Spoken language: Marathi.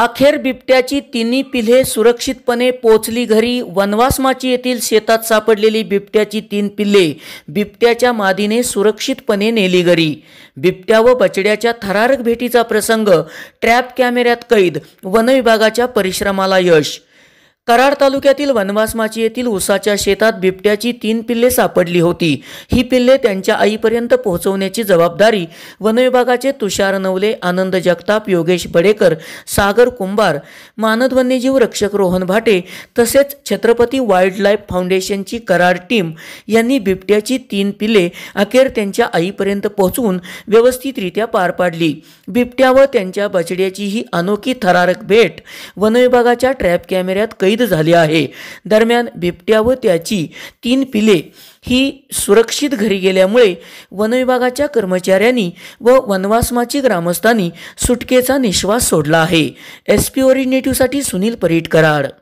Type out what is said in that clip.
अखेर बिबट्याची तिन्ही पिल्हे सुरक्षितपणे पोचली घरी वनवासमाची येथील शेतात सापडलेली बिबट्याची तीन पिल्ले बिबट्याच्या मादीने सुरक्षितपणे नेली घरी बिबट्या व बचड्याच्या थरारक भेटीचा प्रसंग ट्रॅप कॅमेऱ्यात कैद वनविभागाच्या परिश्रमाला यश कराड तालुक्यातील वनवासमाची येथील उसाच्या शेतात बिबट्याची तीन पिल्ले सापडली होती ही पिल्ले त्यांच्या आईपर्यंत पोहोचवण्याची जबाबदारी वनविभागाचे तुषार नवले आनंद जगताप योगेश बडेकर सागर कुंभार मानद वन्यजीव रक्षक रोहन भाटे तसेच छत्रपती वाईल्ड लाईफ फाउंडेशनची कराड टीम यांनी बिबट्याची तीन पिल्ले अखेर त्यांच्या आईपर्यंत पोहोचवून व्यवस्थितरित्या पार पाडली बिबट्या व त्यांच्या बछड्याची ही अनोखी थरारक भेट वनविभागाच्या ट्रॅप कॅमेऱ्यात कै शहीद झाले आहे दरम्यान बिबट्या व त्याची तीन पिले ही सुरक्षित घरी गेल्यामुळे वनविभागाच्या कर्मचाऱ्यांनी व वनवासमाची ग्रामस्थांनी सुटकेचा निश्वास सोडला आहे एस पी ओरिजिनेटिव्हसाठी सुनील कराड